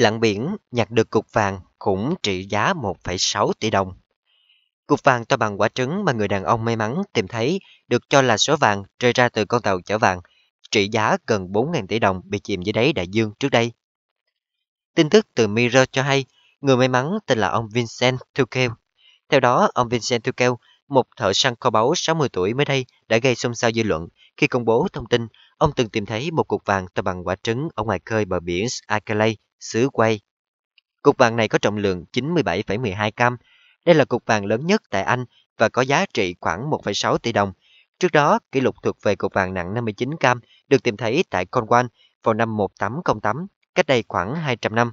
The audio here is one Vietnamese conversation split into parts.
lặn biển nhặt được cục vàng cũng trị giá 1,6 tỷ đồng. Cục vàng to bằng quả trứng mà người đàn ông may mắn tìm thấy được cho là số vàng rơi ra từ con tàu chở vàng, trị giá gần 4.000 tỷ đồng bị chìm dưới đáy đại dương trước đây. Tin tức từ Mirror cho hay, người may mắn tên là ông Vincent Tukel. Theo đó, ông Vincent Tukel, một thợ săn kho báu 60 tuổi mới đây đã gây xôn xao dư luận khi công bố thông tin ông từng tìm thấy một cục vàng to bằng quả trứng ở ngoài khơi bờ biển Akalay xứ quay. Cục vàng này có trọng lượng 97,12 cam. Đây là cục vàng lớn nhất tại Anh và có giá trị khoảng 1,6 tỷ đồng. Trước đó, kỷ lục thuộc về cục vàng nặng 59 cam được tìm thấy tại Cornwall vào năm 1808, cách đây khoảng 200 năm.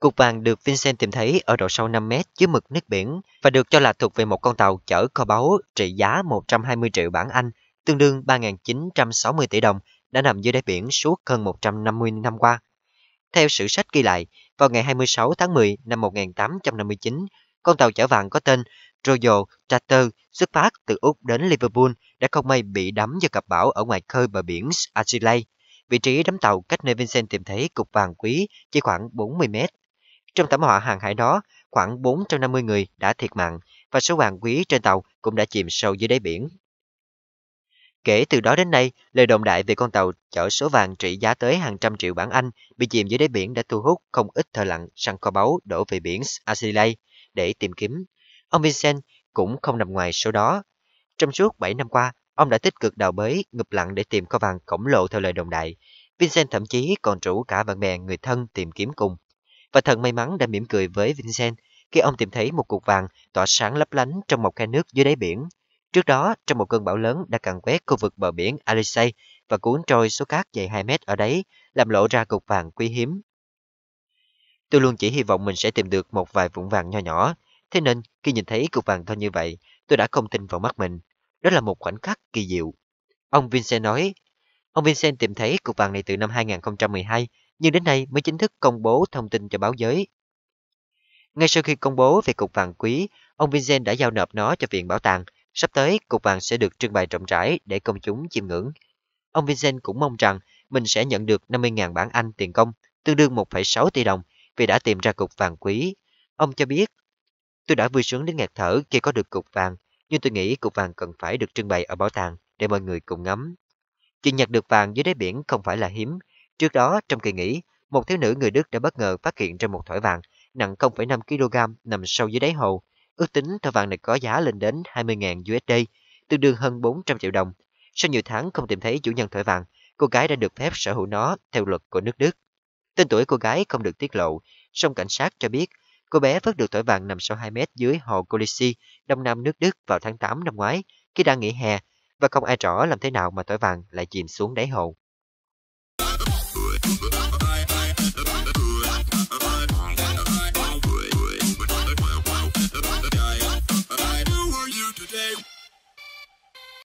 Cục vàng được Vincent tìm thấy ở độ sâu 5 mét dưới mực nước biển và được cho là thuộc về một con tàu chở kho báu trị giá 120 triệu bảng Anh, tương đương 3.960 tỷ đồng, đã nằm dưới đáy biển suốt hơn 150 năm qua. Theo sử sách ghi lại, vào ngày 26 tháng 10 năm 1859, con tàu chở vàng có tên Royal Charter xuất phát từ Úc đến Liverpool đã không may bị đắm do cặp bão ở ngoài khơi bờ biển Azilay. Vị trí đắm tàu cách nơi Vincent tìm thấy cục vàng quý chỉ khoảng 40 mét. Trong thảm họa hàng hải đó, khoảng 450 người đã thiệt mạng và số vàng quý trên tàu cũng đã chìm sâu dưới đáy biển. Kể từ đó đến nay, lời đồn đại về con tàu chở số vàng trị giá tới hàng trăm triệu bảng Anh bị chìm dưới đáy biển đã thu hút không ít thợ lặn săn kho báu đổ về biển Asile để tìm kiếm. Ông Vincent cũng không nằm ngoài số đó. Trong suốt 7 năm qua, ông đã tích cực đào bới, ngụp lặn để tìm kho vàng khổng lồ theo lời đồng đại. Vincent thậm chí còn rủ cả bạn bè người thân tìm kiếm cùng. Và thần may mắn đã mỉm cười với Vincent khi ông tìm thấy một cục vàng tỏa sáng lấp lánh trong một khe nước dưới đáy biển. Trước đó, trong một cơn bão lớn đã càn quét khu vực bờ biển Alisei và cuốn trôi số cát dày 2 mét ở đấy, làm lộ ra cục vàng quý hiếm. Tôi luôn chỉ hy vọng mình sẽ tìm được một vài vụn vàng nhỏ nhỏ, thế nên khi nhìn thấy cục vàng to như vậy, tôi đã không tin vào mắt mình. Đó là một khoảnh khắc kỳ diệu. Ông Vincent nói, ông Vincent tìm thấy cục vàng này từ năm 2012, nhưng đến nay mới chính thức công bố thông tin cho báo giới. Ngay sau khi công bố về cục vàng quý, ông Vincent đã giao nộp nó cho Viện Bảo tàng, Sắp tới, cục vàng sẽ được trưng bày rộng rãi để công chúng chiêm ngưỡng. Ông Vincent cũng mong rằng mình sẽ nhận được 50.000 bảng Anh tiền công, tương đương 1,6 tỷ đồng vì đã tìm ra cục vàng quý. Ông cho biết, tôi đã vui sướng đến nghẹt thở khi có được cục vàng, nhưng tôi nghĩ cục vàng cần phải được trưng bày ở bảo tàng để mọi người cùng ngắm. Chuyện nhặt được vàng dưới đáy biển không phải là hiếm. Trước đó, trong kỳ nghỉ, một thiếu nữ người Đức đã bất ngờ phát hiện ra một thỏi vàng nặng 0,5 kg nằm sâu dưới đáy hồ Ước tính thỏi vàng này có giá lên đến 20.000 USD, tương đương hơn 400 triệu đồng. Sau nhiều tháng không tìm thấy chủ nhân thỏi vàng, cô gái đã được phép sở hữu nó theo luật của nước Đức. Tên tuổi cô gái không được tiết lộ, song cảnh sát cho biết cô bé vớt được thỏi vàng nằm sâu 2 mét dưới hồ Colisee, đông nam nước Đức vào tháng 8 năm ngoái, khi đang nghỉ hè, và không ai rõ làm thế nào mà thỏi vàng lại chìm xuống đáy hồ.